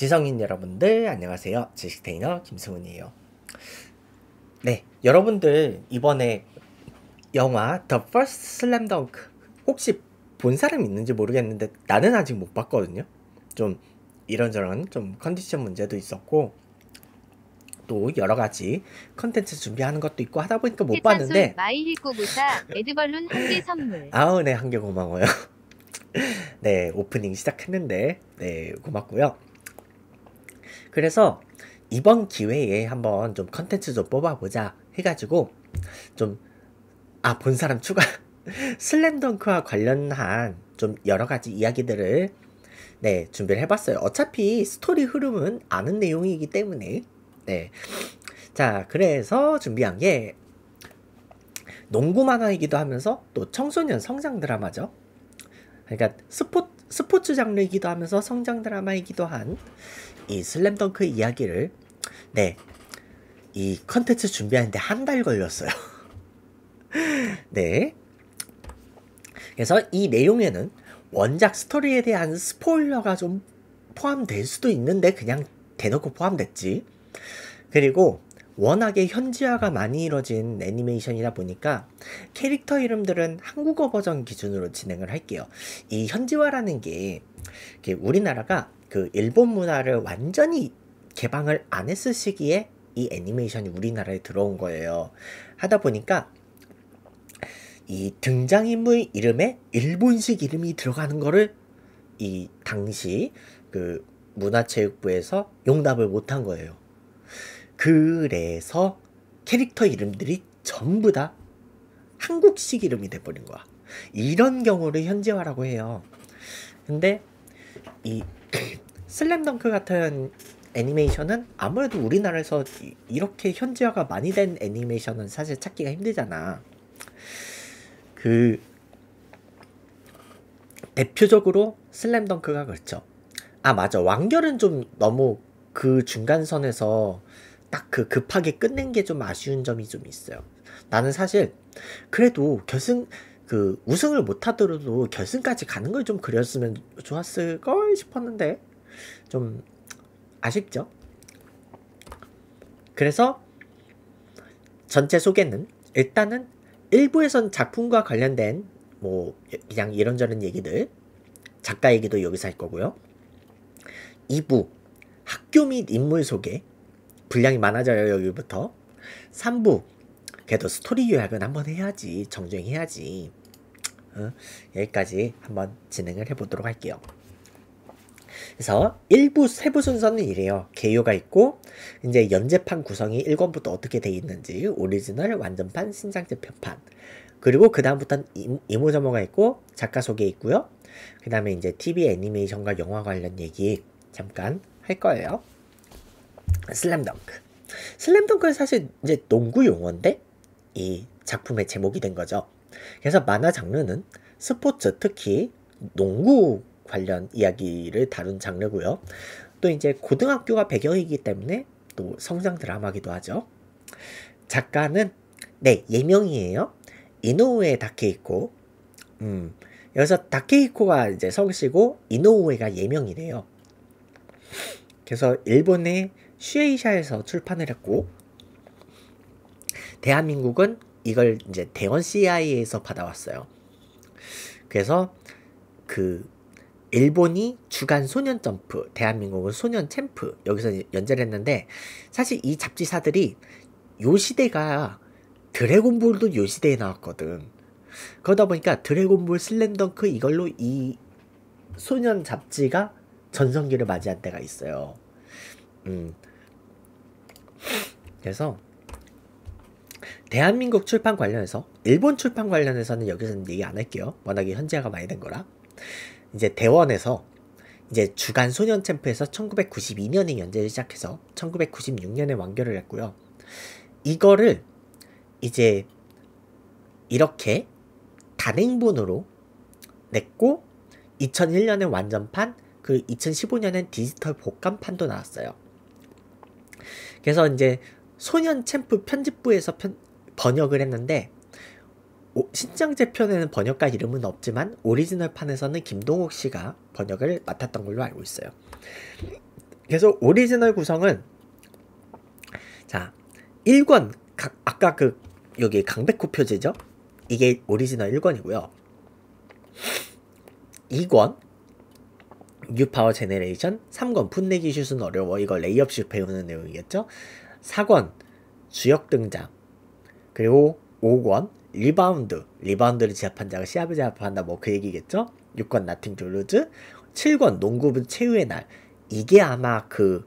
지성인 여러분들 안녕하세요. 지식테이너 김승훈이에요. 네, 여러분들 이번에 영화 The First Slam Dunk 혹시 본 사람 있는지 모르겠는데 나는 아직 못 봤거든요. 좀 이런저런 좀 컨디션 문제도 있었고 또 여러 가지 컨텐츠 준비하는 것도 있고 하다 보니까 못 봤는데 마 에드벌룬 한개 선물 아우 네한 개 고마워요 네 오프닝 시작했는데 네 고맙고요 그래서 이번 기회에 한번 좀 컨텐츠 좀 뽑아보자 해가지고 좀 아 본 사람 추가 슬램덩크와 관련한 좀 여러 가지 이야기들을 네 준비를 해봤어요. 어차피 스토리 흐름은 아는 내용이기 때문에 네. 자 그래서 준비한 게 농구 만화이기도 하면서 또 청소년 성장 드라마죠. 그러니까 스포, 스포츠 장르이기도 하면서 성장 드라마이기도 한이 슬램덩크 이야기를 네, 이 컨텐츠 준비하는데 한 달 걸렸어요. 네. 그래서 이 내용에는 원작 스토리에 대한 스포일러가 좀 포함될 수도 있는데 그냥 대놓고 포함됐지. 그리고 워낙에 현지화가 많이 이뤄진 애니메이션이다 보니까 캐릭터 이름들은 한국어 버전 기준으로 진행을 할게요. 이 현지화라는 게 우리나라가 그 일본 문화를 완전히 개방을 안 했을 시기에 이 애니메이션이 우리나라에 들어온 거예요. 하다 보니까 이 등장인물 이름에 일본식 이름이 들어가는 거를 이 당시 그 문화체육부에서 용납을 못한 거예요. 그래서 캐릭터 이름들이 전부 다 한국식 이름이 돼버린 거야. 이런 경우를 현지화라고 해요. 근데 이 슬램덩크 같은 애니메이션은 아무래도 우리나라에서 이렇게 현지화가 많이 된 애니메이션은 사실 찾기가 힘들잖아. 그 대표적으로 슬램덩크가 그렇죠. 아 맞아 완결은좀 너무 그 중간선에서 딱그 급하게 끝낸 게 좀 아쉬운 점이 좀 있어요. 나는 사실 그래도 결승 그 우승을 못 하더라도 결승까지 가는 걸 좀 그렸으면 좋았을 걸 싶었는데 좀 아쉽죠. 그래서 전체 소개는 일단은 일부에선 작품과 관련된 뭐 그냥 이런저런 얘기들 작가 얘기도 여기서 할 거고요. 2부 학교 및 인물 소개 분량이 많아져요 여기부터 3부 그래도 스토리 요약은 한번 해야지 정주해야지 어? 여기까지 한번 진행을 해보도록 할게요 그래서 1부 세부 순서는 이래요. 개요가 있고 이제 연재판 구성이 1권부터 어떻게 돼 있는지 오리지널, 완전판, 신장제 편판 그리고 그 다음부터는 이모저모가 있고 작가 소개 있고요. 그 다음에 이제 TV 애니메이션과 영화 관련 얘기 잠깐 할 거예요. 슬램덩크. 슬램덩크는 사실 이제 농구 용어인데 이 작품의 제목이 된 거죠. 그래서 만화 장르는 스포츠 특히 농구 관련 이야기를 다룬 장르고요. 또 이제 고등학교가 배경이기 때문에 또 성장 드라마기도 하죠. 작가는 네 예명이에요. 이노우에 다케이코. 음 여기서 다케이코가 이제 성씨고 이노우에가 예명이래요. 그래서 일본의 쉐이샤에서 출판을 했고 대한민국은 이걸 이제 대원 CIA에서 받아왔어요. 그래서 그 일본이 주간 소년 점프, 대한민국은 소년 챔프 여기서 연재를 했는데 사실 이 잡지사들이 요 시대가 드래곤볼도 요 시대에 나왔거든. 그러다 보니까 드래곤볼 슬램덩크 이걸로 이 소년 잡지가 전성기를 맞이한 때가 있어요. 음, 그래서 대한민국 출판 관련해서 일본 출판 관련해서는 여기서는 얘기 안 할게요. 워낙에 현지화가 많이 된 거라. 이제 대원에서 이제 주간 소년 챔프에서 1992년에 연재를 시작해서 1996년에 완결을 했고요. 이거를 이제 이렇게 단행본으로 냈고 2001년에 완전판 그 2015년엔 디지털 복간판도 나왔어요. 그래서 이제 소년 챔프 편집부에서 편, 번역을 했는데 오, 신장제 편에는 번역가 이름은 없지만 오리지널 판에서는 김동욱 씨가 번역을 맡았던 걸로 알고 있어요. 그래서 오리지널 구성은 자 1권 가, 아까 그 여기 강백호 표지죠? 이게 오리지널 1권이고요. 2권 뉴 파워 제네레이션 3권 풋내기 슛은 어려워 이거 레이업식 배우는 내용이겠죠? 4권 주역 등장 그리고 5권 리바운드 리바운드를 제압한 자가 시합을 제압한다 뭐 그 얘기겠죠 6권 나팅 졸루즈 7권 농구부 최후의 날 이게 아마 그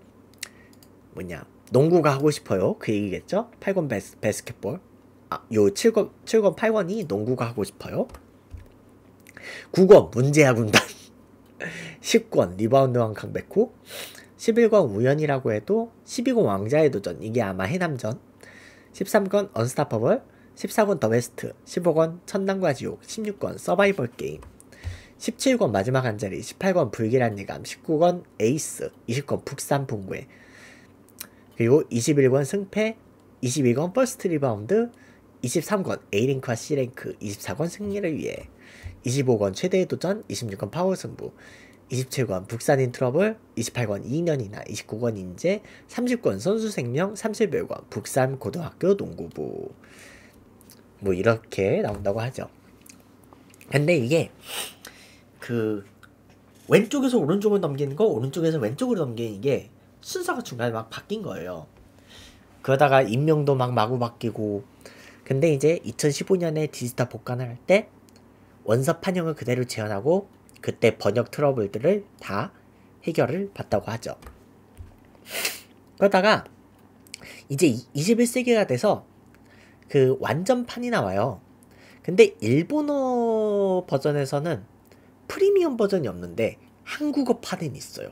뭐냐 농구가 하고 싶어요 그 얘기겠죠 8권 베스, 베스켓볼 아, 요 7권, 7권 8권이 농구가 하고 싶어요 9권 문제야 군단 10권 리바운드왕 강백호 11권 우연이라고 해도 12권 왕자의 도전 이게 아마 해남전 13권 언스타퍼블 14권 더 베스트 15권 천당과 지옥 16권 서바이벌 게임 17권 마지막 한 자리 18권 불길한 예감 19권 에이스 20권 북산 풍 분괴 그리고 21권 승패 22권 버스트 리바운드 23권 A랭크와 C랭크 24권 승리를 위해 25권 최대의 도전 26권 파워 승부 27권 북산인 트러블, 28권 2년이나 29권 인재, 30권 선수 생명, 31권 북산 고등학교 농구부 뭐 이렇게 나온다고 하죠. 근데 이게 그 왼쪽에서 오른쪽으로 넘기는 거 오른쪽에서 왼쪽으로 넘기는 게 순서가 중간에 막 바뀐 거예요. 그러다가 임명도 막 마구 바뀌고 근데 이제 2015년에 디지털 복관을 할 때 원서 판형을 그대로 재현하고 그때 번역 트러블들을 다 해결을 받다고 하죠. 그러다가 이제 21세기가 돼서 그 완전판이 나와요. 근데 일본어 버전에서는 프리미엄 버전이 없는데 한국어판은 있어요.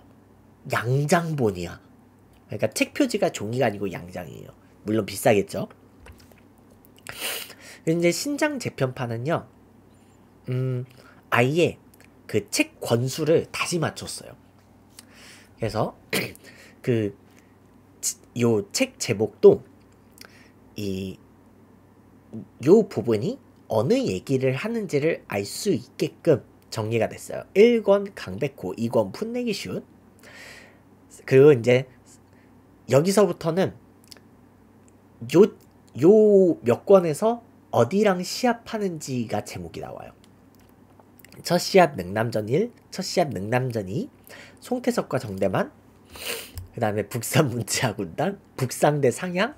양장본이야. 그러니까 책 표지가 종이가 아니고 양장이에요. 물론 비싸겠죠. 이제 신장 재편판은요. 음, 아예 그책 권수를 다시 맞췄어요. 그래서 그 요 책 제목도 이 요 부분이 어느 얘기를 하는지를 알 수 있게끔 정리가 됐어요. 1권 강백호, 2권 풋내기 쉬운. 그리고 이제 여기서부터는 요 요 몇 권에서 어디랑 시합하는지가 제목이 나와요. 첫 시합 능남전 1, 첫 시합 능남전 2, 송태석과 정대만, 그 다음에 북산 문체학군단, 북상대 상향,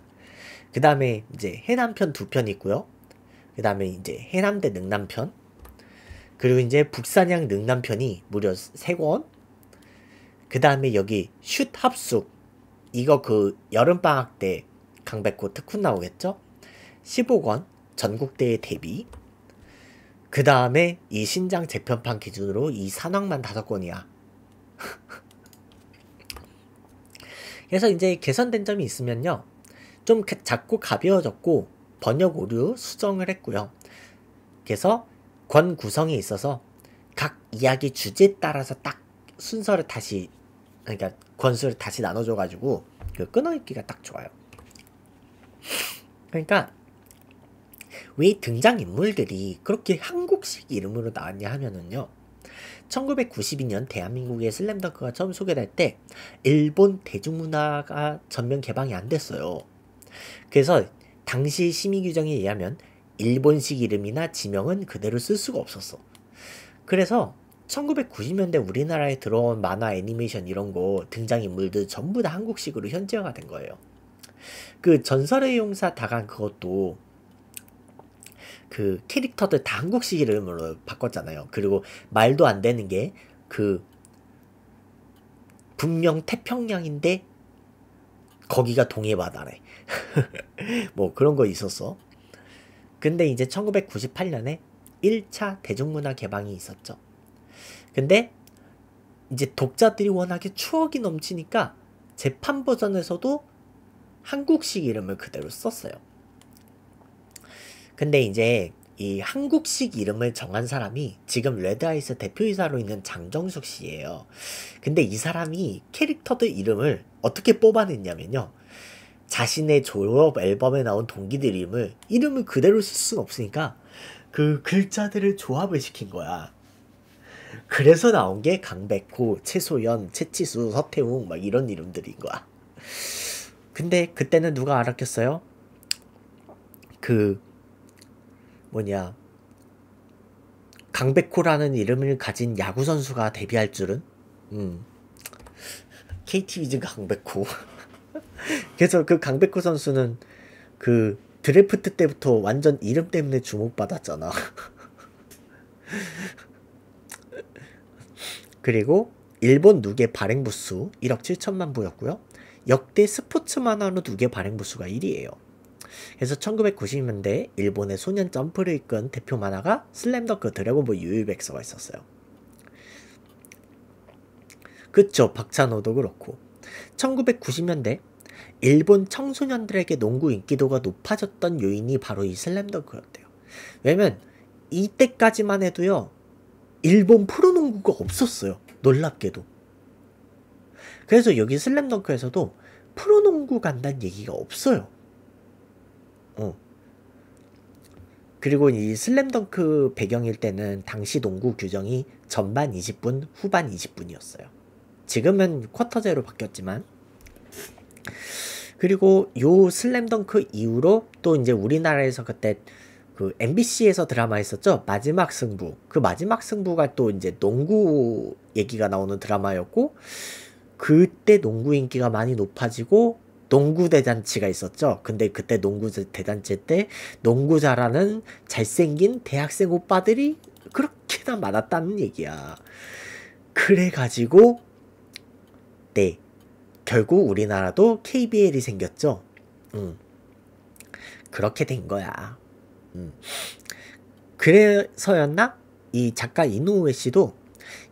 그 다음에 이제 해남편 두 편 있고요. 그 다음에 이제 해남대 능남편, 그리고 이제 북산향 능남편이 무려 세권그 다음에 여기 슛 합숙, 이거 그 여름방학 때 강백호 특훈 나오겠죠? 15권 전국대회 데뷔, 그 다음에 이 신장 재편판 기준으로 이 산왕만 다섯 권이야. 그래서 이제 개선된 점이 있으면요. 좀 작고 가벼워졌고 번역 오류 수정을 했고요. 그래서 권 구성에 있어서 각 이야기 주제에 따라서 딱 순서를 다시 그러니까 권수를 다시 나눠줘가지고 그 끊어읽기가 딱 좋아요. 그러니까 왜 등장인물들이 그렇게 한국식 이름으로 나왔냐 하면은요. 1992년 대한민국의 슬램덩크가 처음 소개될 때 일본 대중문화가 전면 개방이 안 됐어요. 그래서 당시 심의 규정에 의하면 일본식 이름이나 지명은 그대로 쓸 수가 없었어. 그래서 1990년대 우리나라에 들어온 만화 애니메이션 이런 거 등장인물들 전부 다 한국식으로 현지화가 된 거예요. 그 전설의 용사 다간 그것도 그 캐릭터들 다 한국식 이름으로 바꿨잖아요. 그리고 말도 안 되는 게 그 분명 태평양인데 거기가 동해바다래. 뭐 그런 거 있었어. 근데 이제 1998년에 1차 대중문화 개방이 있었죠. 근데 이제 독자들이 워낙에 추억이 넘치니까 재판 버전에서도 한국식 이름을 그대로 썼어요. 근데 이제 이 한국식 이름을 정한 사람이 지금 레드아이스 대표이사로 있는 장정숙 씨예요. 근데 이 사람이 캐릭터들 이름을 어떻게 뽑아냈냐면요. 자신의 졸업 앨범에 나온 동기들 이름을 이름을 그대로 쓸 수는 없으니까 그 글자들을 조합을 시킨 거야. 그래서 나온 게 강백호, 최소연, 최치수, 서태웅 막 이런 이름들인 거야. 근데 그때는 누가 알았겠어요? 그 뭐냐 강백호라는 이름을 가진 야구 선수가 데뷔할 줄은 음. KT 위즈 강백호 그래서 그 강백호 선수는 그 드래프트 때부터 완전 이름 때문에 주목받았잖아 그리고 일본 누계 발행부수 1억 7천만 부였고요 역대 스포츠 만화로 누계 발행부수가 1위에요 그래서 1990년대 일본의 소년 점프를 이끈 대표 만화가 슬램덩크 드래곤볼 유유백서가 있었어요. 그쵸 박찬호도 그렇고 1990년대 일본 청소년들에게 농구 인기도가 높아졌던 요인이 바로 이 슬램덩크였대요. 왜냐면 이때까지만 해도요 일본 프로농구가 없었어요. 놀랍게도. 그래서 여기 슬램덩크에서도 프로농구 간다는 얘기가 없어요. 어. 그리고 이 슬램덩크 배경일 때는 당시 농구 규정이 전반 20분, 후반 20분이었어요. 지금은 쿼터제로 바뀌었지만 그리고 요 슬램덩크 이후로 또 이제 우리나라에서 그때 그 MBC에서 드라마 했었죠. 마지막 승부. 그 마지막 승부가 또 이제 농구 얘기가 나오는 드라마였고 그때 농구 인기가 많이 높아지고 농구 대잔치가 있었죠. 근데 그때 농구 대잔치 때 농구 잘하는 잘생긴 대학생 오빠들이 그렇게나 많았다는 얘기야. 그래가지고 네 결국 우리나라도 KBL이 생겼죠. 음 그렇게 된 거야. 음 그래서였나? 이 작가 이노우에 씨도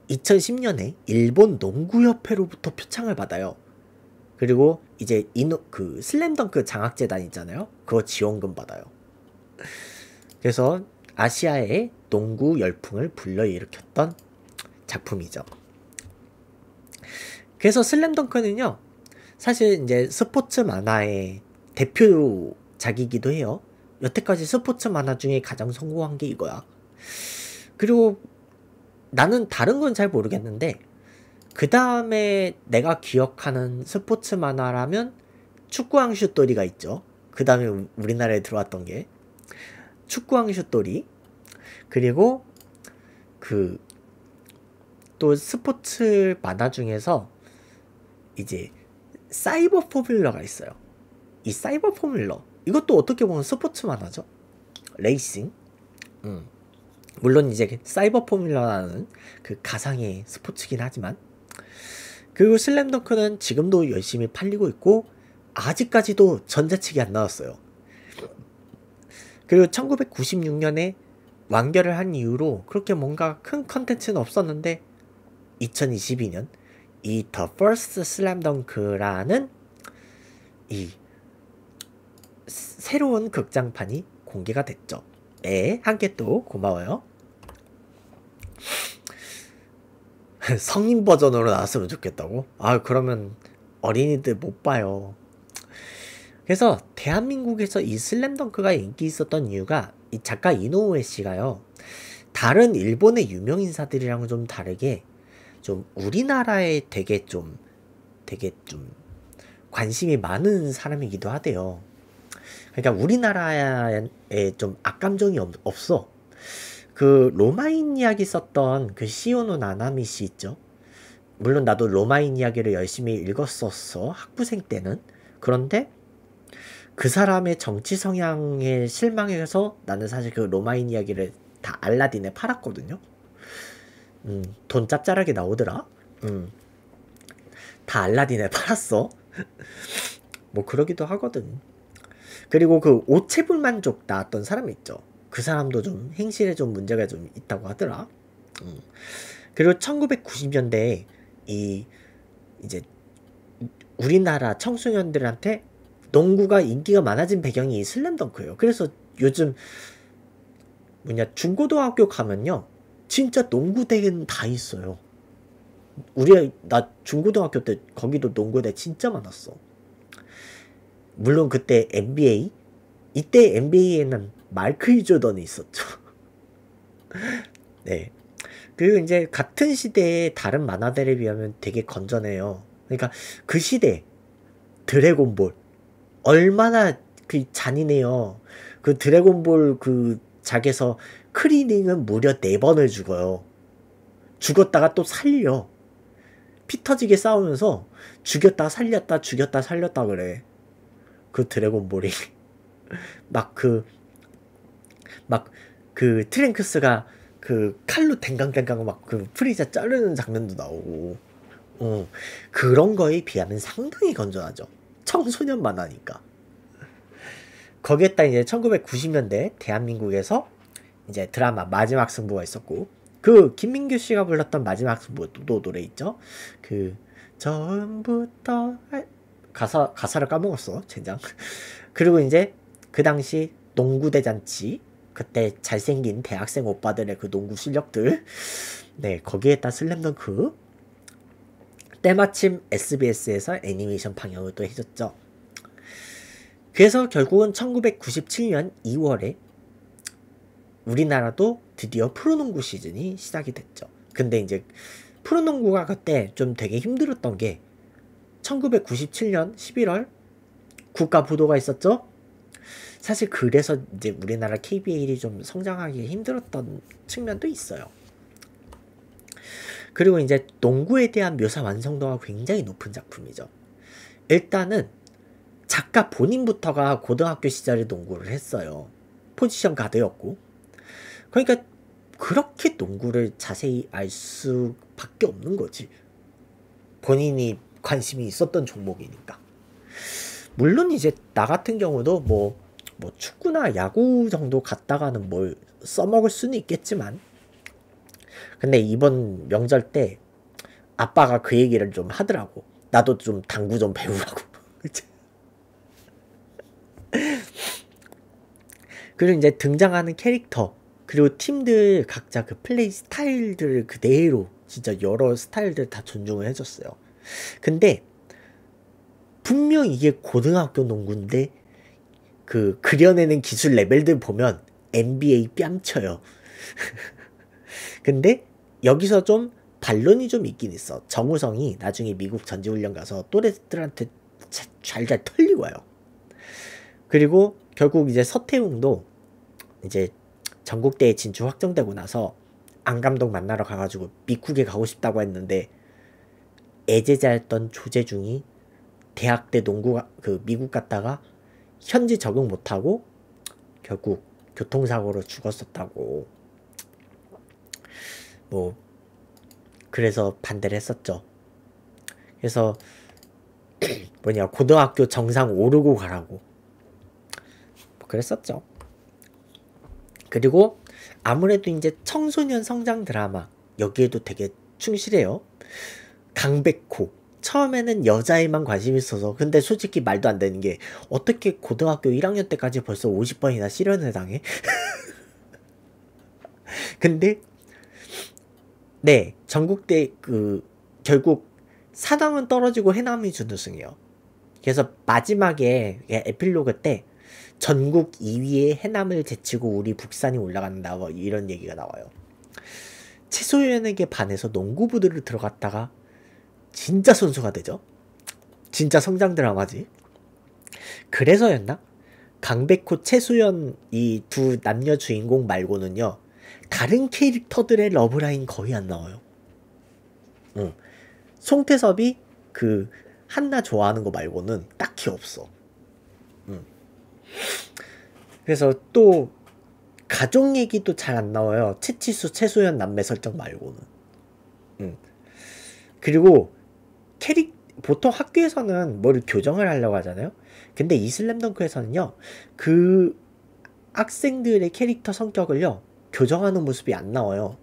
2010년에 일본 농구협회로부터 표창을 받아요. 그리고 이제 인호 그 슬램덩크 장학재단 있잖아요. 그거 지원금 받아요. 그래서 아시아의 농구 열풍을 불러일으켰던 작품이죠. 그래서 슬램덩크는요. 사실 이제 스포츠 만화의 대표작이기도 해요. 여태까지 스포츠 만화 중에 가장 성공한 게 이거야. 그리고 나는 다른 건 잘 모르겠는데 그 다음에 내가 기억하는 스포츠 만화라면 축구왕 슛돌이가 있죠. 그 다음에 우리나라에 들어왔던 게 축구왕 슛돌이 그리고 그 또 스포츠 만화 중에서 이제 사이버 포뮬러가 있어요. 이 사이버 포뮬러 이것도 어떻게 보면 스포츠 만화죠. 레이싱. 음. 물론 이제 사이버 포뮬러라는 그 가상의 스포츠긴 하지만 그리고 슬램덩크는 지금도 열심히 팔리고 있고 아직까지도 전자책이 안 나왔어요. 그리고 1996년에 완결을 한 이후로 그렇게 뭔가 큰 컨텐츠는 없었는데 2022년 이 The First 라는이 새로운 극장판이 공개가 됐죠. 네, 함께 또 고마워요. 성인 버전으로 나왔으면 좋겠다고? 아 그러면 어린이들 못 봐요. 그래서 대한민국에서 이 슬램덩크가 인기 있었던 이유가 이 작가 이노우에 씨가요. 다른 일본의 유명 인사들이랑 은좀 다르게 좀 우리나라에 되게 좀 되게 좀 관심이 많은 사람이기도 하대요. 그러니까 우리나라에 좀 악감정이 없어. 그 로마인 이야기 썼던 그 시오노 나나미 씨 있죠. 물론 나도 로마인 이야기를 열심히 읽었었어. 학부생 때는. 그런데 그 사람의 정치 성향에 실망해서 나는 사실 그 로마인 이야기를 다 알라딘에 팔았거든요. 음, 돈 짭짤하게 나오더라. 음, 다 알라딘에 팔았어. 뭐 그러기도 하거든. 그리고 그 오체불 만족 나왔던 사람 있죠. 그 사람도 좀 행실에 좀 문제가 좀 있다고 하더라. 음. 그리고 1990년대에 이 이제 우리나라 청소년들한테 농구가 인기가 많아진 배경이 슬램덩크예요. 그래서 요즘 뭐냐 중고등학교 가면요 진짜 농구대는 다 있어요. 우리 나 중고등학교 때 거기도 농구대 진짜 많았어. 물론 그때 NBA 이때 NBA에는 마이크 이조던이 있었죠. 네. 그리고 이제 같은 시대의 다른 만화들에 비하면 되게 건전해요. 그러니까 그 시대 드래곤볼 얼마나 그 잔인해요. 그 드래곤볼 그 작에서 크리닝은 무려 네 번을 죽어요. 죽었다가 또 살려. 피 터지게 싸우면서 죽였다 살렸다 죽였다 살렸다 그래. 그 드래곤볼이 막그 막그 트랭크스가 그 칼로 댕강댕강 막 그 프리자 자르는 장면도 나오고 어, 그런 거에 비하면 상당히 건전하죠. 청소년 만화니까. 거기에다 이제 1990년대 대한민국에서 이제 드라마 마지막 승부가 있었고 그 김민규 씨가 불렀던 마지막 승부도 노래 있죠. 그 처음부터 가사 가사를 까먹었어 젠장. 그리고 이제 그 당시 농구 대잔치 그때 잘생긴 대학생 오빠들의 그 농구 실력들 네 거기에다 슬램덩크 때마침 SBS에서 애니메이션 방영을 또 해줬죠. 그래서 결국은 1997년 2월에 우리나라도 드디어 프로농구 시즌이 시작이 됐죠. 근데 이제 프로농구가 그때 좀 되게 힘들었던 게 1997년 11월 국가 부도가 있었죠. 사실 그래서 이제 우리나라 KBL이 좀 성장하기 힘들었던 측면도 있어요. 그리고 이제 농구에 대한 묘사 완성도가 굉장히 높은 작품이죠. 일단은 작가 본인부터가 고등학교 시절에 농구를 했어요. 포지션 가드였고. 그러니까 그렇게 농구를 자세히 알 수밖에 없는 거지. 본인이 관심이 있었던 종목이니까. 물론 이제 나 같은 경우도 뭐뭐 축구나 야구 정도 갔다가는 뭘 써먹을 수는 있겠지만 근데 이번 명절 때 아빠가 그 얘기를 좀 하더라고 나도 좀 당구 좀 배우라고 그리고 이제 등장하는 캐릭터 그리고 팀들 각자 그 플레이 스타일들 을 그대로 진짜 여러 스타일들 다 존중을 해줬어요 근데 분명 이게 고등학교 농구인데 그 그려내는 기술 레벨들 보면 NBA 뺨쳐요. 근데 여기서 좀 반론이 좀 있긴 있어. 정우성이 나중에 미국 전지훈련 가서 또래들한테 잘 잘 털리고 와요. 그리고 결국 이제 서태웅도 이제 전국대회 진출 확정되고 나서 안감독 만나러 가가지고 미국에 가고 싶다고 했는데 애제자였던 조재중이 대학 때 농구 그 미국 갔다가 현지 적응 못하고 결국 교통사고로 죽었었다고 뭐 그래서 반대를 했었죠. 그래서 뭐냐 고등학교 정상 오르고 가라고 뭐 그랬었죠. 그리고 아무래도 이제 청소년 성장 드라마 여기에도 되게 충실해요. 강백호 처음에는 여자에만 관심이 있어서 근데 솔직히 말도 안 되는 게 어떻게 고등학교 1학년 때까지 벌써 50번이나 실현을 당해? 근데 네 전국대 그 결국 사당은 떨어지고 해남이 준우승이요. 그래서 마지막에 에필로그 때 전국 2위에 해남을 제치고 우리 북산이 올라간다 뭐 이런 얘기가 나와요. 최소연에게 반해서 농구부들을 들어갔다가 진짜 선수가 되죠. 진짜 성장 드라마지. 그래서였나? 강백호, 최수연 이 두 남녀 주인공 말고는요. 다른 캐릭터들의 러브라인 거의 안 나와요. 응. 송태섭이 그 한나 좋아하는 거 말고는 딱히 없어. 응. 그래서 또 가족 얘기도 잘 안 나와요. 채치수, 최수연 남매 설정 말고는. 응. 그리고 캐릭 보통 학교에서는 뭘 교정을 하려고 하잖아요. 근데 이 슬램덩크에서는요. 그 학생들의 캐릭터 성격을요. 교정하는 모습이 안 나와요.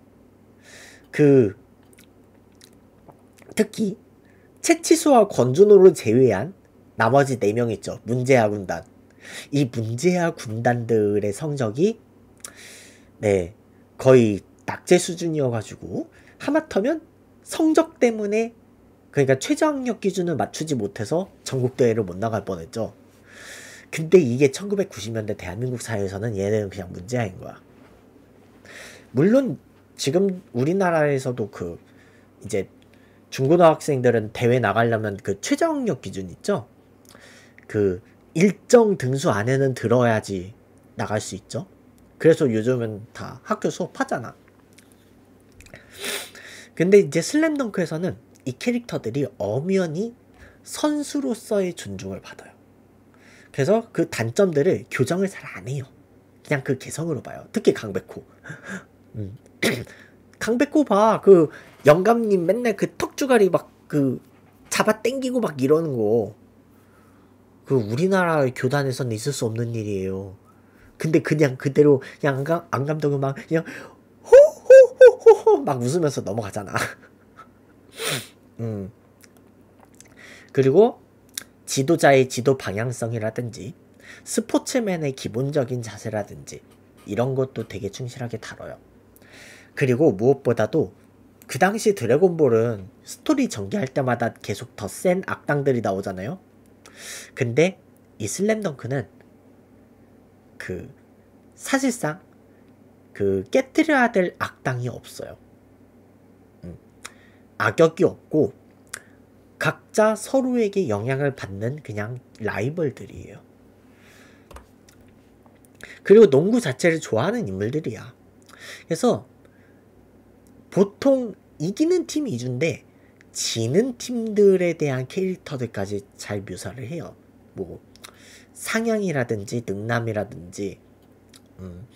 그 특히 채치수와 권준호를 제외한 나머지 4명 있죠. 문제야 군단. 이 문제야 군단들의 성적이 네 거의 낙제 수준이어가지고 하마터면 성적 때문에 그러니까 최저학력 기준을 맞추지 못해서 전국대회를 못 나갈 뻔했죠. 근데 이게 1990년대 대한민국 사회에서는 얘는 네 그냥 문제인 아 거야. 물론 지금 우리나라에서도 그 이제 중고등학생들은 대회 나가려면 그 최저학력 기준 있죠? 그 일정 등수 안에는 들어야지 나갈 수 있죠. 그래서 요즘은 다 학교 수업하잖아. 근데 이제 슬램덩크에서는 이 캐릭터들이 엄연히 선수로서의 존중을 받아요. 그래서 그 단점들을 교정을 잘 안 해요. 그냥 그 개성으로 봐요. 특히 강백호. 음. 강백호 봐. 그 영감님 맨날 그 턱주가리 막 그 잡아 땡기고막 이러는 거. 그 우리나라 교단에서는 있을 수 없는 일이에요. 근데 그냥 그대로 그냥 안 안감독은 막 그냥 호호호호호 막 웃으면서 넘어가잖아. 음. 그리고 지도자의 지도 방향성이라든지 스포츠맨의 기본적인 자세라든지 이런 것도 되게 충실하게 다뤄요. 그리고 무엇보다도 그 당시 드래곤볼은 스토리 전개할 때마다 계속 더 센 악당들이 나오잖아요. 근데 이 슬램덩크는 그 사실상 그 깨뜨려야 될 악당이 없어요. 악역이 없고 각자 서로에게 영향을 받는 그냥 라이벌들이에요. 그리고 농구 자체를 좋아하는 인물들이야. 그래서 보통 이기는 팀이 이준데 지는 팀들에 대한 캐릭터들까지 잘 묘사를 해요. 뭐 상향이라든지 능남이라든지 음.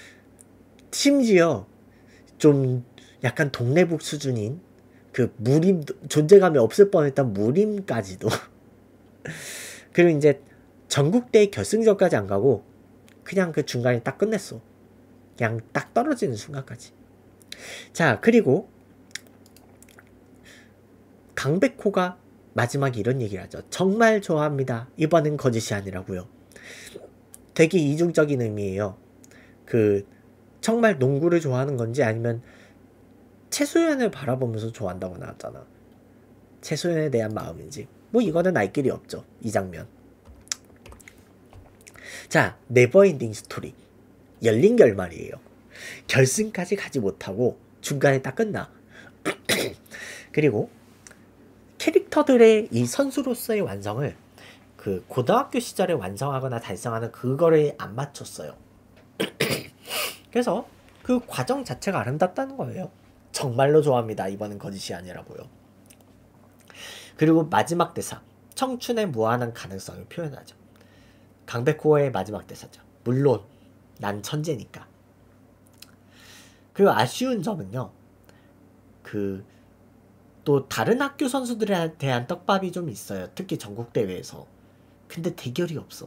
심지어 좀 약간 동네북 수준인 그 무림 존재감이 없을 뻔했던 무림까지도 그리고 이제 전국대회 결승전까지 안 가고 그냥 그 중간에 딱 끝냈어. 그냥 딱 떨어지는 순간까지. 자 그리고 강백호가 마지막에 이런 얘기를 하죠. 정말 좋아합니다. 이번엔 거짓이 아니라고요. 되게 이중적인 의미예요. 그 정말 농구를 좋아하는 건지 아니면 채소연을 바라보면서 좋아한다고 나왔잖아. 채소연에 대한 마음인지. 뭐 이거는 알 길이 없죠. 이 장면. 자, 네버엔딩 스토리. 열린 결말이에요. 결승까지 가지 못하고 중간에 딱 끝나. 그리고 캐릭터들의 이 선수로서의 완성을 그 고등학교 시절에 완성하거나 달성하는 그거를 안 맞췄어요. 그래서 그 과정 자체가 아름답다는 거예요. 정말로 좋아합니다. 이번엔 거짓이 아니라고요. 그리고 마지막 대사. 청춘의 무한한 가능성을 표현하죠. 강백호의 마지막 대사죠. 물론 난 천재니까. 그리고 아쉬운 점은요. 그 또 다른 학교 선수들에 대한 떡밥이 좀 있어요. 특히 전국 대회에서. 근데 대결이 없어.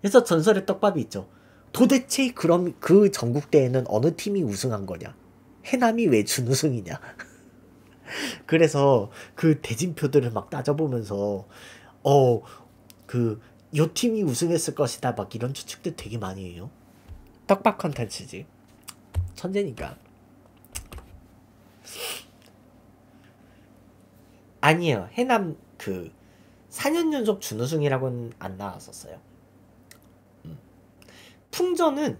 그래서 전설의 떡밥이 있죠. 도대체 그럼 그 전국 대회는 어느 팀이 우승한 거냐? 해남이 왜 준우승이냐. 그래서 그 대진표들을 막 따져보면서 어 그 요 팀이 우승했을 것이다 막 이런 추측들 되게 많이 해요. 떡밥 컨텐츠지. 천재니까. 아니에요. 해남 그 4년 연속 준우승이라고는 안 나왔었어요. 음. 풍전은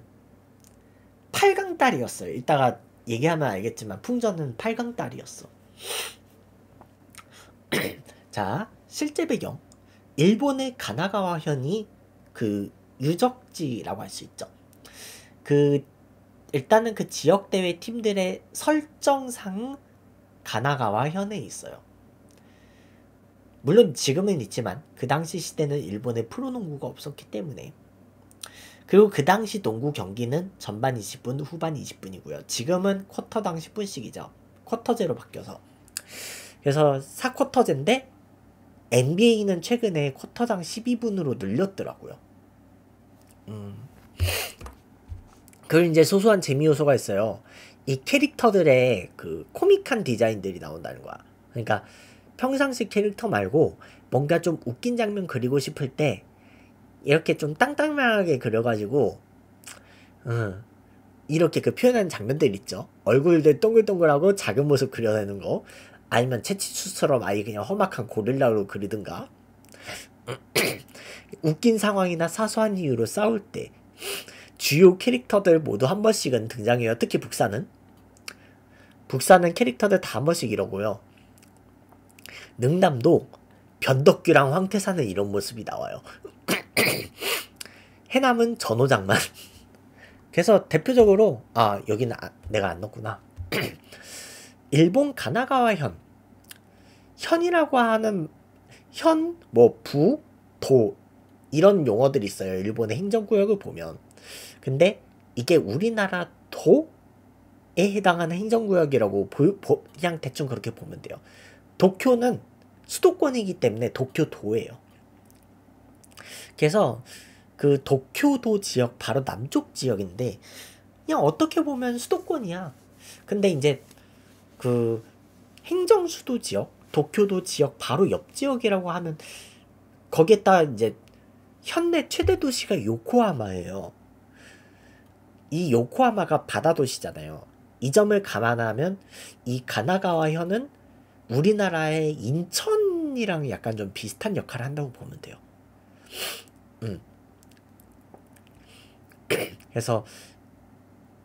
8강 딸이었어요. 이따가 얘기하면 알겠지만 풍전은 8강 딸이었어. 자, 실제 배경. 일본의 가나가와 현이 그 유적지라고 할 수 있죠. 그 일단은 그 지역 대회 팀들의 설정상 가나가와 현에 있어요. 물론 지금은 있지만 그 당시 시대는 일본에 프로농구가 없었기 때문에 그리고 그 당시 농구 경기는 전반 20분, 후반 20분이고요. 지금은 쿼터당 10분씩이죠. 쿼터제로 바뀌어서. 그래서 4쿼터제인데 NBA는 최근에 쿼터당 12분으로 늘렸더라고요. 음. 그걸 이제 소소한 재미 요소가 있어요. 이 캐릭터들의 그 코믹한 디자인들이 나온다는 거야. 그러니까 평상시 캐릭터 말고 뭔가 좀 웃긴 장면 그리고 싶을 때 이렇게 좀 땅땅하게 그려가지고 음, 이렇게 그 표현하는 장면들 있죠. 얼굴들 동글동글하고 작은 모습 그려내는 거 아니면 채치수처럼 아예 그냥 험악한 고릴라로 그리든가 웃긴 상황이나 사소한 이유로 싸울 때 주요 캐릭터들 모두 한 번씩은 등장해요. 특히 북사는 북사는 캐릭터들 다 한 번씩 이러고요. 능남도 변덕규랑 황태사는 이런 모습이 나와요. 해남은 전호장만. 그래서 대표적으로 아 여기는 아, 내가 안넣구나 일본 가나가와현 현이라고 하는 현, 뭐 부, 도 이런 용어들이 있어요. 일본의 행정구역을 보면. 근데 이게 우리나라 도에 해당하는 행정구역이라고 보, 보, 그냥 대충 그렇게 보면 돼요. 도쿄는 수도권이기 때문에 도쿄도예요. 그래서 그 도쿄도 지역 바로 남쪽 지역인데 그냥 어떻게 보면 수도권이야. 근데 이제 그 행정 수도 지역, 도쿄도 지역 바로 옆 지역이라고 하면 거기에다 이제 현내 최대 도시가 요코하마예요. 이 요코하마가 바다 도시잖아요. 이 점을 감안하면 이 가나가와 현은 우리나라의 인천이랑 약간 좀 비슷한 역할을 한다고 보면 돼요. 그래서 음.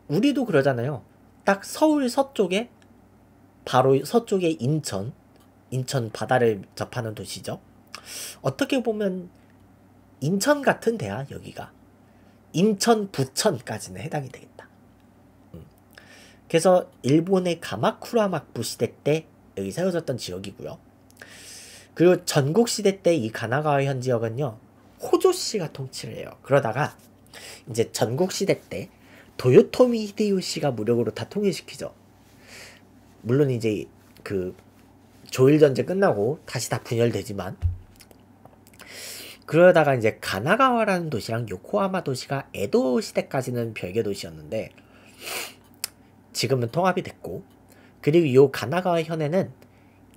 우리도 그러잖아요. 딱 서울 서쪽에 바로 서쪽에 인천, 인천 바다를 접하는 도시죠. 어떻게 보면 인천 같은 데야 여기가 인천 부천까지는 해당이 되겠다. 음. 그래서 일본의 가마쿠라막부 시대 때 여기 세워졌던 지역이고요. 그리고 전국 시대 때 이 가나가와 현 지역은요 호조 씨가 통치를 해요. 그러다가 이제 전국 시대 때 도요토미 히데요시가 무력으로 다 통일시키죠. 물론 이제 그 조일 전쟁 끝나고 다시 다 분열되지만 그러다가 이제 가나가와라는 도시랑 요코하마 도시가 에도 시대까지는 별개 도시였는데 지금은 통합이 됐고 그리고 요 가나가와 현에는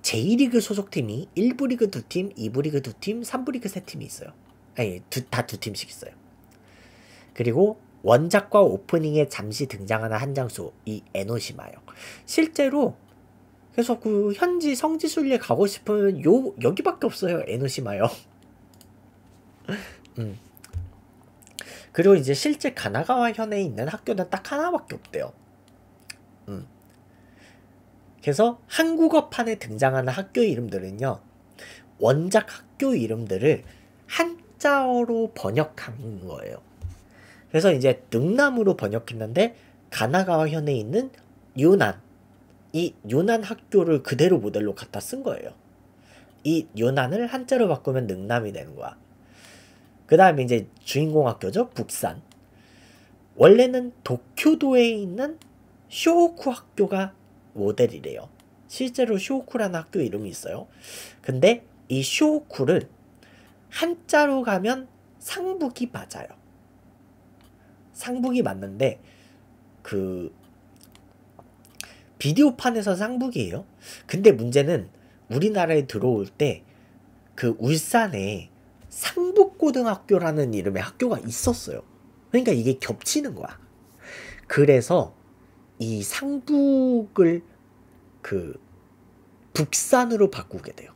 제1리그 소속팀이 1부 리그 2팀, 2부 리그 2팀, 3부 리그 3팀이 있어요. 아니 다두 팀씩 있어요. 그리고 원작과 오프닝에 잠시 등장하는 한 장소 이 에노시마역. 실제로 그래서 그 현지 성지 순례 가고 싶은 요 여기밖에 없어요 에노시마역. 음. 그리고 이제 실제 가나가와 현에 있는 학교는 딱 하나밖에 없대요. 음. 그래서 한국어판에 등장하는 학교 이름들은요 원작 학교 이름들을 한 한자어로 번역한 거예요. 그래서 이제 능남으로 번역했는데 가나가와 현에 있는 요난 이 요난 학교를 그대로 모델로 갖다 쓴 거예요. 이 요난을 한자로 바꾸면 능남이 되는 거야. 그 다음에 이제 주인공 학교죠. 북산. 원래는 도쿄도에 있는 쇼호쿠 학교가 모델이래요. 실제로 쇼호쿠라는 학교 이름이 있어요. 근데 이 쇼호쿠를 한자로 가면 상북이 맞아요. 상북이 맞는데 그 비디오판에서 상북이에요. 근데 문제는 우리나라에 들어올 때 그 울산에 상북고등학교라는 이름의 학교가 있었어요. 그러니까 이게 겹치는 거야. 그래서 이 상북을 그 북산으로 바꾸게 돼요.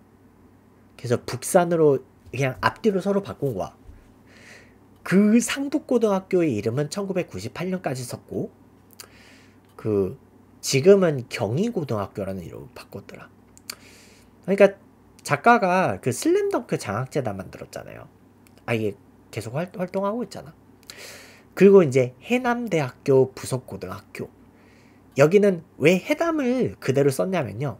그래서 북산으로 그냥 앞뒤로 서로 바꾼 거야. 그 상북고등학교의 이름은 1998년까지 썼고 그 지금은 경희고등학교라는 이름으로 바꿨더라. 그러니까 작가가 그 슬램덩크 장학재단 만들었잖아요. 아예 계속 활, 활동하고 있잖아. 그리고 이제 해남대학교 부속고등학교. 여기는 왜 해담을 그대로 썼냐면요.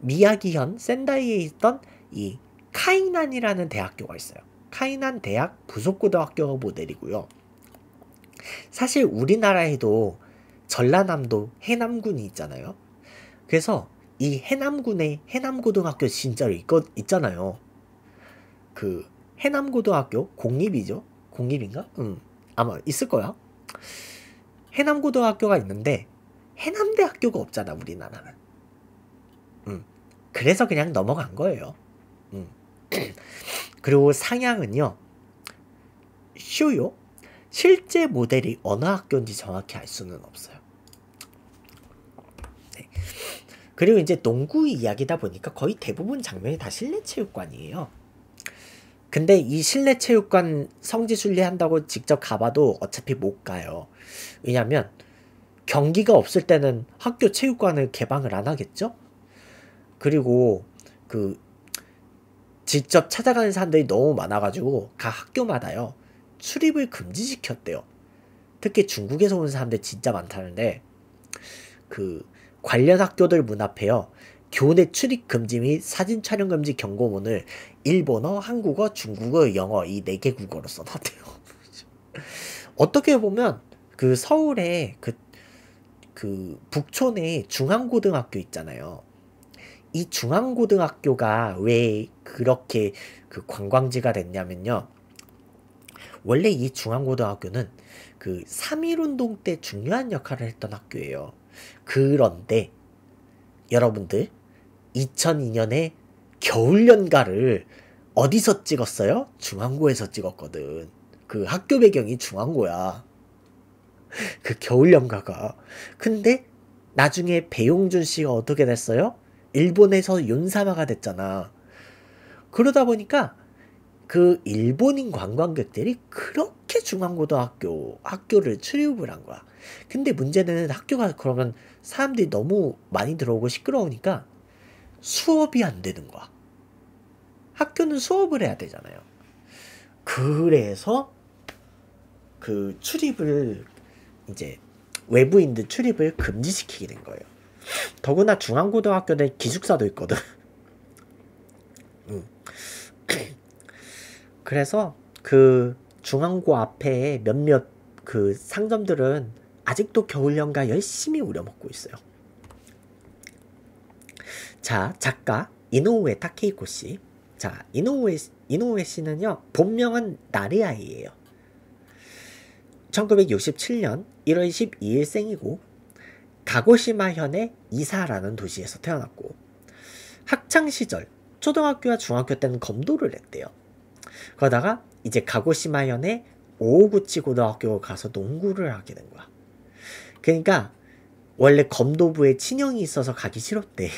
미야기현 센다이에 있던 이 카이난이라는 대학교가 있어요. 카이난 대학 부속고등학교 모델이고요. 사실 우리나라에도 전라남도 해남군이 있잖아요. 그래서 이 해남군에 해남고등학교 진짜로 있거, 있잖아요. 그 해남고등학교 공립이죠? 공립인가? 음, 아마 있을 거야. 해남고등학교가 있는데 해남대학교가 없잖아 우리나라는. 음, 그래서 그냥 넘어간 거예요. 음. 그리고 상향은요. 쉬요 실제 모델이 어느 학교인지 정확히 알 수는 없어요. 네. 그리고 이제 농구 이야기다 보니까 거의 대부분 장면이 다 실내 체육관이에요. 근데 이 실내 체육관 성지 순례한다고 직접 가봐도 어차피 못 가요. 왜냐면 경기가 없을 때는 학교 체육관을 개방을 안 하겠죠? 그리고 그 직접 찾아가는 사람들이 너무 많아가지고 각 학교마다요 출입을 금지시켰대요. 특히 중국에서 온 사람들 진짜 많다는데 그 관련 학교들 문 앞에요 교내 출입 금지 및 사진 촬영 금지 경고문을 일본어, 한국어, 중국어, 영어 이 네 개 국어로 써놨대요. 어떻게 보면 그 서울에 그, 그 북촌에 중앙고등학교 있잖아요. 이 중앙고등학교가 왜 그렇게 그 관광지가 됐냐면요. 원래 이 중앙고등학교는 그 3.1운동 때 중요한 역할을 했던 학교예요. 그런데 여러분들 2002년에 겨울연가를 어디서 찍었어요? 중앙고에서 찍었거든. 그 학교 배경이 중앙고야. 그 겨울연가가. 근데 나중에 배용준 씨가 어떻게 됐어요? 일본에서 윤사마가 됐잖아. 그러다 보니까 그 일본인 관광객들이 그렇게 중앙고등학교 학교를 출입을 한 거야. 근데 문제는 학교가 그러면 사람들이 너무 많이 들어오고 시끄러우니까 수업이 안 되는 거야. 학교는 수업을 해야 되잖아요. 그래서 그 출입을 이제 외부인들 출입을 금지시키게 된 거예요. 더구나 중앙고등학교내 기숙사도 있거든. 음. 그래서 그 중앙고 앞에 몇몇 그 상점들은 아직도 겨울연가 열심히 우려먹고 있어요. 자, 작가 이노우에 타케이코 씨. 자, 이노우에, 이노우에 씨는요, 본명은 나리아이예요. 1967년 1월 12일 생이고 가고시마 현의 이사라는 도시에서 태어났고 학창 시절 초등학교와 중학교 때는 검도를 했대요. 그러다가 이제 가고시마 현의 오오구치 고등학교 가서 농구를 하게 된 거야. 그러니까 원래 검도부에 친형이 있어서 가기 싫었대.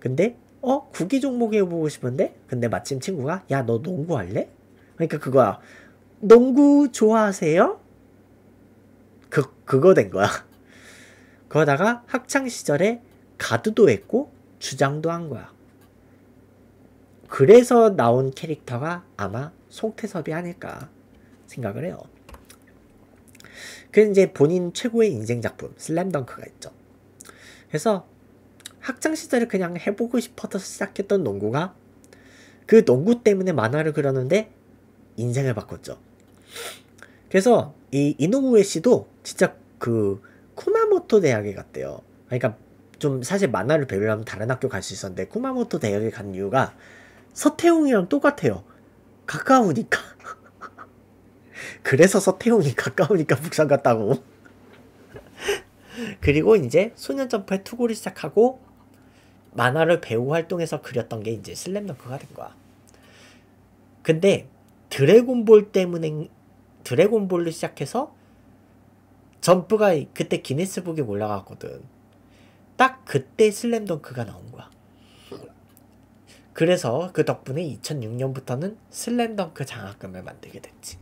근데 어 구기 종목 해보고 싶은데 근데 마침 친구가 야 너 농구 할래? 그러니까 그거야. 농구 좋아하세요? 그 그거 된 거야. 그러다가 학창 시절에 가드도 했고 주장도 한 거야. 그래서 나온 캐릭터가 아마 송태섭이 아닐까 생각을 해요. 그 이제 본인 최고의 인생 작품 슬램덩크가 있죠. 그래서 학창 시절에 그냥 해보고 싶어서 시작했던 농구가 그 농구 때문에 만화를 그렸는데 인생을 바꿨죠. 그래서 이 이노우에 씨도 진짜 그 쿠마모토 대학에 갔대요. 그러니까 좀 사실 만화를 배우려면 다른 학교 갈 수 있었는데 쿠마모토 대학에 간 이유가 서태웅이랑 똑같아요. 가까우니까. 그래서 서태웅이 가까우니까 북산 갔다고. 그리고 이제 소년점프의 투고를 시작하고 만화를 배우 활동에서 그렸던 게 이제 슬램덩크가 된 거야. 근데 드래곤볼 때문에 드래곤볼로 시작해서 점프가 그때 기네스북에 올라갔거든. 딱 그때 슬램덩크가 나온 거야. 그래서 그 덕분에 2006년부터는 슬램덩크 장학금을 만들게 됐지.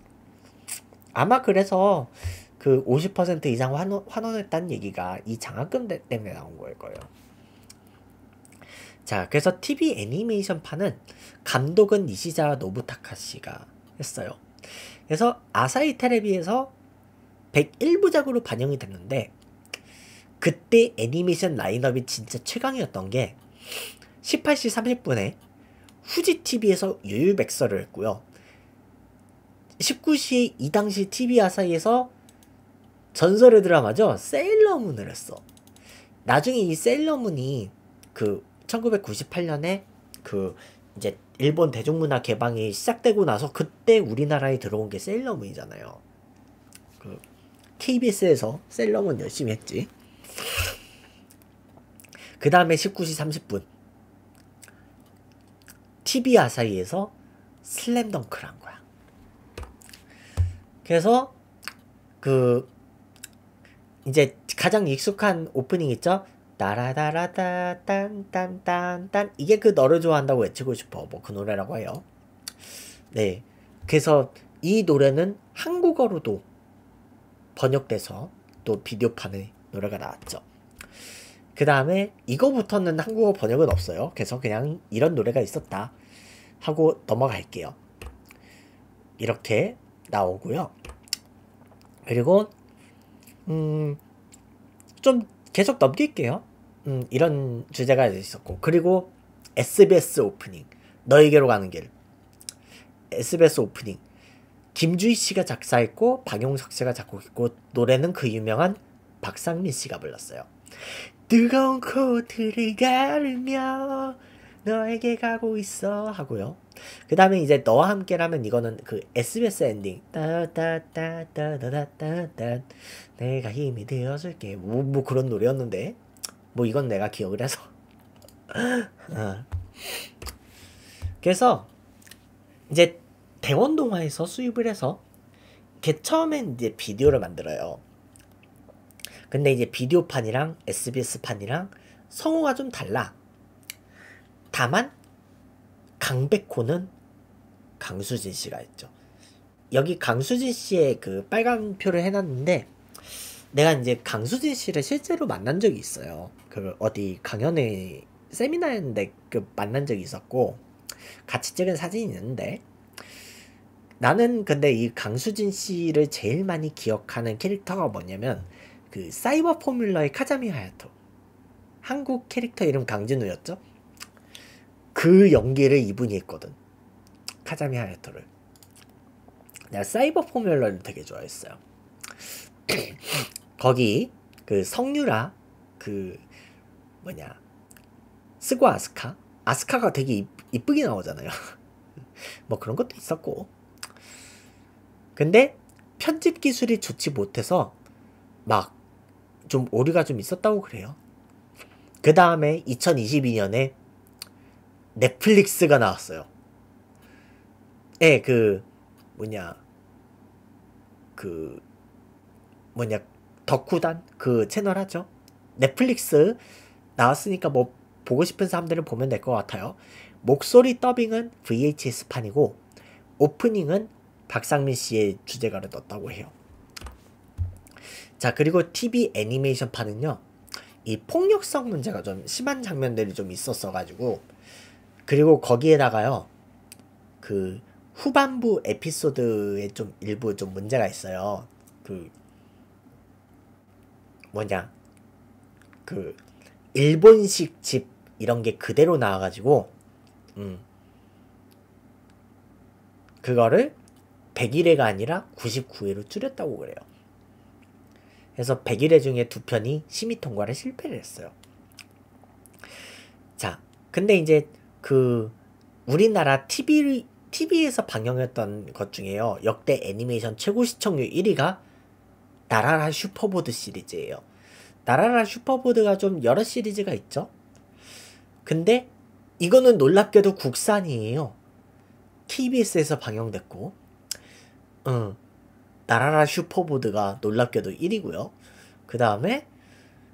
아마 그래서 그 50% 이상 환원, 환원했다는 얘기가 이 장학금 때문에 나온 거일 거예요. 자, 그래서 TV 애니메이션판은 감독은 이시자 노부타카 씨가 했어요. 그래서 아사히 테레비에서 101부작으로 반영이 됐는데 그때 애니메이션 라인업이 진짜 최강이었던 게 18시 30분에 후지TV에서 유유백서를 했고요. 19시에 이 당시 TV 아사이에서 전설의 드라마죠. 세일러문을 했어. 나중에 이 세일러문이 그 1998년에 그 이제 일본 대중문화 개방이 시작되고 나서 그때 우리나라에 들어온 게 세일러문이잖아요. 그 KBS에서 셀럽은 열심히 했지. 그 다음에 19시 30분 TV 아사이에서 슬램덩크를 한 거야. 그래서 그 이제 가장 익숙한 오프닝 있죠? 따라다라다 딴딴딴딴 이게 그 너를 좋아한다고 외치고 싶어 뭐 그 노래라고 해요. 네. 그래서 이 노래는 한국어로도 번역돼서 또 비디오판에 노래가 나왔죠. 그 다음에 이거부터는 한국어 번역은 없어요. 그래서 그냥 이런 노래가 있었다 하고 넘어갈게요. 이렇게 나오고요. 그리고 음, 좀 계속 넘길게요. 음, 이런 주제가 있었고 그리고 SBS 오프닝 너에게로 가는 길 SBS 오프닝 김주희 씨가 작사했고 박용석 씨가 작곡했고 노래는 그 유명한 박상민 씨가 불렀어요. 뜨거운 코트를 가르며 너에게 가고 있어 하고요. 그 다음에 이제 너와 함께라면 이거는 그 SBS 엔딩 따따따따따따따 내가 힘이 되어줄게 뭐, 뭐 그런 노래였는데 뭐 이건 내가 기억을 해서 어. 그래서 이제 대원동화에서 수입을 해서 걔 처음엔 이제 비디오를 만들어요. 근데 이제 비디오판이랑 SBS판이랑 성우가 좀 달라. 다만 강백호는 강수진 씨가 있죠. 여기 강수진 씨의 그 빨간 표를 해놨는데 내가 이제 강수진 씨를 실제로 만난 적이 있어요. 그 어디 강연회 세미나였는데 그 만난 적이 있었고 같이 찍은 사진이 있는데 나는 근데 이 강수진 씨를 제일 많이 기억하는 캐릭터가 뭐냐면 그 사이버 포뮬러의 카자미 하야토 한국 캐릭터 이름 강진우였죠 그 연기를 이분이 했거든 카자미 하야토를 내가 사이버 포뮬러를 되게 좋아했어요 거기 그 성유라 그 뭐냐 스고 아스카 아스카가 되게 이쁘게 나오잖아요 뭐 그런 것도 있었고 근데 편집 기술이 좋지 못해서 막 좀 오류가 좀 있었다고 그래요. 그 다음에 2022년에 넷플릭스가 나왔어요. 예, 그 뭐냐 그 뭐냐 덕후단 그 채널 하죠. 넷플릭스 나왔으니까 뭐 보고 싶은 사람들은 보면 될 것 같아요. 목소리 더빙은 VHS판이고 오프닝은 박상민 씨의 주제가를 넣었다고 해요. 자 그리고 TV 애니메이션판은요 이 폭력성 문제가 좀 심한 장면들이 좀 있었어가지고 그리고 거기에다가요 그 후반부 에피소드에 좀 일부 좀 문제가 있어요 그 뭐냐 그 일본식 집 이런 게 그대로 나와가지고 음 그거를 101회가 아니라 99회로 줄였다고 그래요. 그래서 101회 중에 두 편이 심의 통과를 실패를 했어요. 자, 근데 이제 그 우리나라 TV TV에서 방영했던 것 중에요. 역대 애니메이션 최고 시청률 1위가 나라라 슈퍼보드 시리즈예요. 나라라 슈퍼보드가 좀 여러 시리즈가 있죠. 근데 이거는 놀랍게도 국산이에요. KBS에서 방영됐고 어, 나라라 슈퍼보드가 놀랍게도 1위고요. 그 다음에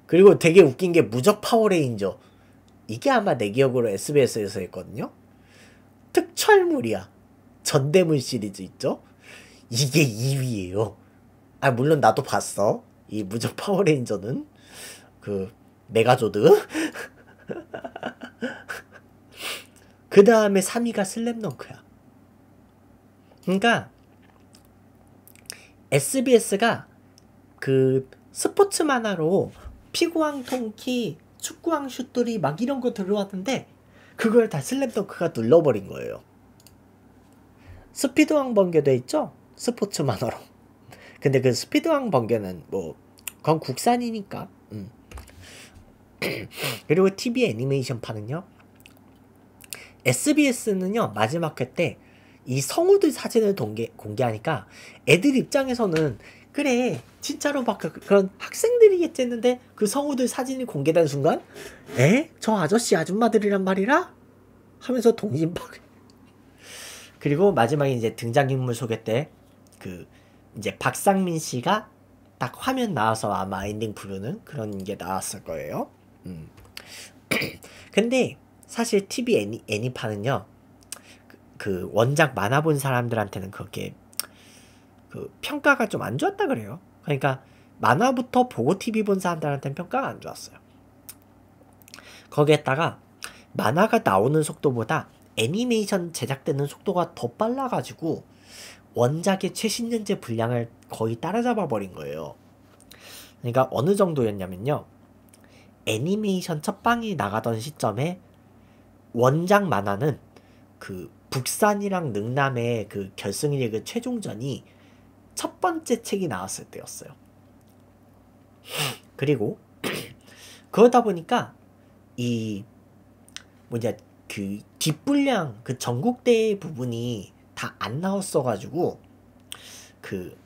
그리고 되게 웃긴 게 무적 파워레인저 이게 아마 내 기억으로 SBS에서 했거든요. 특철물이야. 전대물 시리즈 있죠? 이게 2위예요. 아 물론 나도 봤어. 이 무적 파워레인저는 그 메가조드 그 다음에 3위가 슬램덩크야. 그러니까 SBS가 그 스포츠 만화로 피구왕 통키, 축구왕 슛돌이막 이런 거 들어왔는데 그걸 다 슬램덩크가 눌러버린 거예요. 스피드왕 번개도 있죠? 스포츠 만화로. 근데 그 스피드왕 번개는 뭐 그건 국산이니까. 음. 그리고 TV 애니메이션 파는요. SBS는요 마지막 회때 이 성우들 사진을 동계, 공개하니까 애들 입장에서는 그래 진짜로 막 그, 그런 학생들이겠지 했는데 그 성우들 사진이 공개된 순간 에? 저 아저씨 아줌마들이란 말이라? 하면서 동심박 그리고 마지막에 이제 등장인물 소개 때 그 이제 박상민 씨가 딱 화면 나와서 아마 엔딩 부르는 그런 게 나왔을 거예요. 음. 근데 사실 TV 애니, 애니판은요 그 원작 만화 본 사람들한테는 그게 그 평가가 좀 안 좋았다 그래요. 그러니까 만화부터 보고 TV 본 사람들한테는 평가가 안 좋았어요. 거기에다가 만화가 나오는 속도보다 애니메이션 제작되는 속도가 더 빨라가지고 원작의 최신 년제 분량을 거의 따라잡아 버린 거예요. 그러니까 어느 정도였냐면요. 애니메이션 첫 방이 나가던 시점에 원작 만화는 그 북산이랑 능남의 그 결승 리그 최종전이 첫 번째 책이 나왔을 때였어요. 그리고 그러다 보니까 이 뭐냐 그 뒷불량 그 전국대회 부분이 다 안 나왔어가지고 그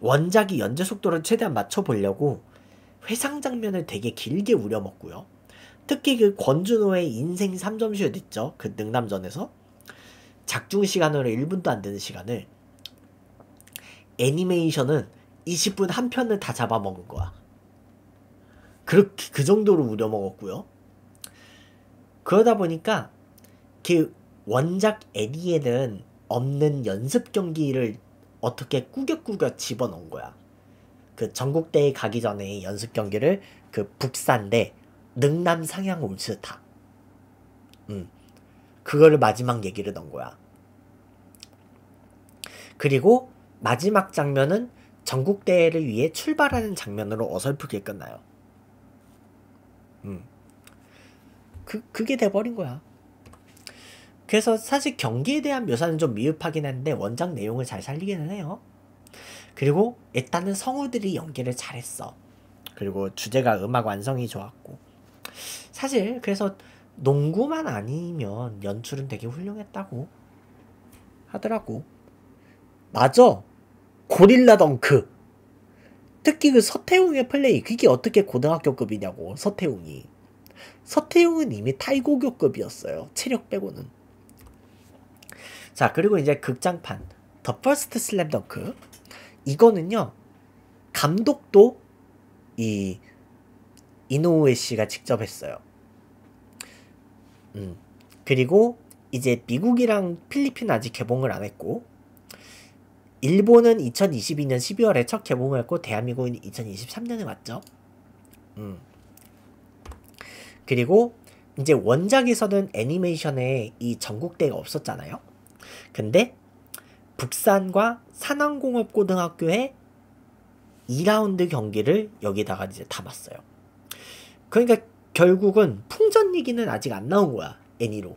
원작이 연재 속도를 최대한 맞춰보려고 회상 장면을 되게 길게 우려먹고요. 특히 그 권준호의 인생 3점슛 있죠. 그 능남전에서 작중 시간으로 1분도 안 되는 시간을 애니메이션은 20분 한 편을 다 잡아먹은 거야. 그렇게 그 정도로 우려먹었고요. 그러다 보니까 그 원작 애니에는 없는 연습 경기를 어떻게 꾸겨꾸겨 집어넣은 거야. 그 전국대회 가기 전에 연습 경기를 그 북산대 능남 상향 올스타. 음. 그거를 마지막 얘기를 넣은 거야. 그리고 마지막 장면은 전국대회를 위해 출발하는 장면으로 어설프게 끝나요. 음. 그, 그게 돼버린 거야. 그래서 사실 경기에 대한 묘사는 좀 미흡하긴 한데 원작 내용을 잘 살리기는 해요. 그리고 일단은 성우들이 연기를 잘했어. 그리고 주제가 음악 완성이 좋았고 사실 그래서 농구만 아니면 연출은 되게 훌륭했다고 하더라고. 맞아. 고릴라 덩크. 특히 그 서태웅의 플레이 그게 어떻게 고등학교급이냐고 서태웅이. 서태웅은 이미 타이고교급이었어요. 체력 빼고는. 자 그리고 이제 극장판 더 퍼스트 슬램덩크 이거는요 감독도 이 이노우에 씨가 직접 했어요. 음. 그리고 이제 미국이랑 필리핀 아직 개봉을 안 했고 일본은 2022년 12월에 첫 개봉을 했고 대한민국은 2023년에 왔죠. 음. 그리고 이제 원작에서는 애니메이션에 이 전국대가 없었잖아요. 근데 북산과 산항공업고등학교의 2라운드 경기를 여기다가 이제 담았어요. 그러니까 결국은 풍전 얘기는 아직 안 나온 거야 애니로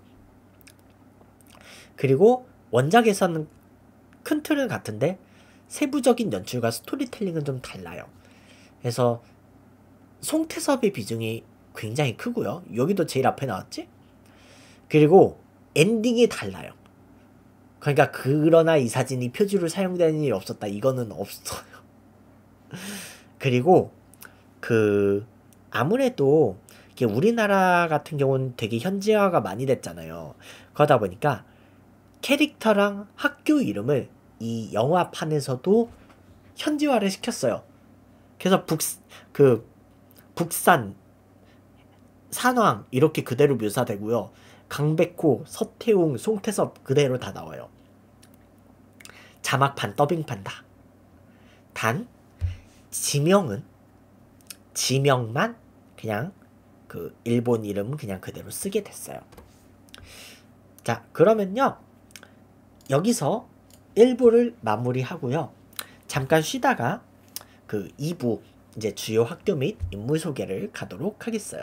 그리고 원작에서는 큰 틀은 같은데 세부적인 연출과 스토리텔링은 좀 달라요 그래서 송태섭의 비중이 굉장히 크고요 여기도 제일 앞에 나왔지 그리고 엔딩이 달라요 그러니까 그러나 이 사진이 표지로 사용되는 일이 없었다 이거는 없어요 그리고 그 아무래도 이게 우리나라 같은 경우는 되게 현지화가 많이 됐잖아요. 그러다 보니까 캐릭터랑 학교 이름을 이 영화판에서도 현지화를 시켰어요. 그래서 북, 그, 북산, 산왕 이렇게 그대로 묘사되고요. 강백호, 서태웅, 송태섭 그대로 다 나와요. 자막판, 더빙판 다. 단, 지명은 지명만 그냥 그 일본 이름 그냥 그대로 쓰게 됐어요. 자 그러면요 여기서 1부를 마무리하고요 잠깐 쉬다가 그 2부 이제 주요 학교 및 인물 소개를 가도록 하겠어요.